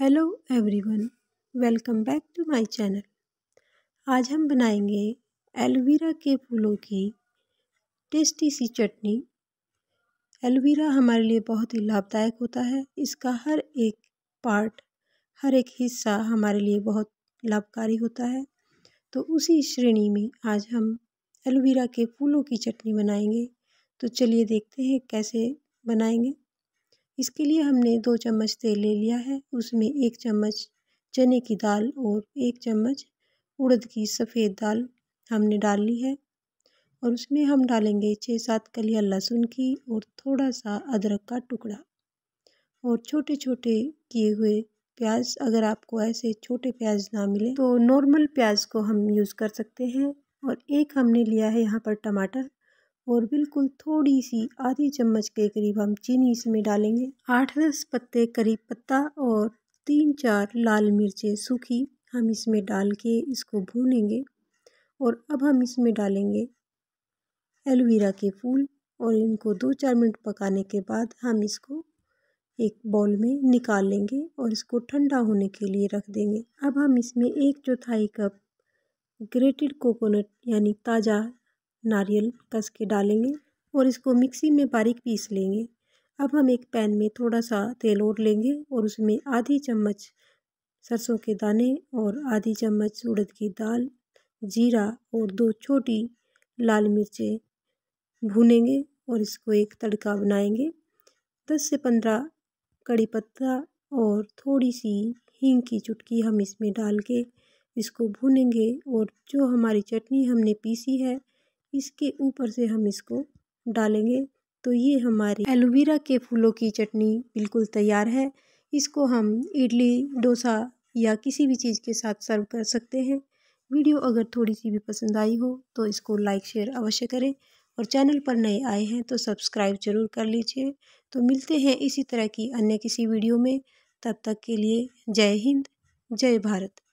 hello everyone welcome back to my channel आज हम बनाएंगे एलोवेरा के फूलों की टेस्टी सी चटनी एलोवेरा हमारे लिए बहुत ही लाभदायक होता है इसका हर एक पार्ट हर एक हिस्सा हमारे लिए बहुत लाभकारी होता है तो उसी श्रेणी में आज हम एलोवेरा के फूलों की चटनी बनाएंगे तो चलिए देखते हैं कैसे बनाएंगे इसके लिए हमने दो चम्मच तेल ले लिया है उसमें एक चम्मच चने की दाल और एक चम्मच उड़द की सफ़ेद दाल हमने डाल ली है और उसमें हम डालेंगे छः सात कलिया लहसुन की और थोड़ा सा अदरक का टुकड़ा और छोटे छोटे किए हुए प्याज अगर आपको ऐसे छोटे प्याज ना मिले तो नॉर्मल प्याज को हम यूज़ कर सकते हैं और एक हमने लिया है यहाँ पर टमाटर और बिल्कुल थोड़ी सी आधी चम्मच के करीब हम चीनी इसमें डालेंगे आठ दस पत्ते करीब पत्ता और तीन चार लाल मिर्चें सूखी हम इसमें डाल के इसको भूनेंगे और अब हम इसमें डालेंगे एलोवेरा के फूल और इनको दो चार मिनट पकाने के बाद हम इसको एक बॉल में निकाल लेंगे और इसको ठंडा होने के लिए रख देंगे अब हम इसमें एक चौथाई कप ग्रेटेड कोकोनट यानी ताज़ा नारियल कस के डालेंगे और इसको मिक्सी में बारीक पीस लेंगे अब हम एक पैन में थोड़ा सा तेल और लेंगे और उसमें आधी चम्मच सरसों के दाने और आधी चम्मच उड़द की दाल जीरा और दो छोटी लाल मिर्चें भूनेंगे और इसको एक तड़का बनाएंगे दस से पंद्रह कड़ी पत्ता और थोड़ी सी हींग की चुटकी हम इसमें डाल के इसको भूनेंगे और जो हमारी चटनी हमने पीसी है इसके ऊपर से हम इसको डालेंगे तो ये हमारी एलोवेरा के फूलों की चटनी बिल्कुल तैयार है इसको हम इडली डोसा या किसी भी चीज़ के साथ सर्व कर सकते हैं वीडियो अगर थोड़ी सी भी पसंद आई हो तो इसको लाइक शेयर अवश्य करें और चैनल पर नए आए हैं तो सब्सक्राइब जरूर कर लीजिए तो मिलते हैं इसी तरह की अन्य किसी वीडियो में तब तक के लिए जय हिंद जय भारत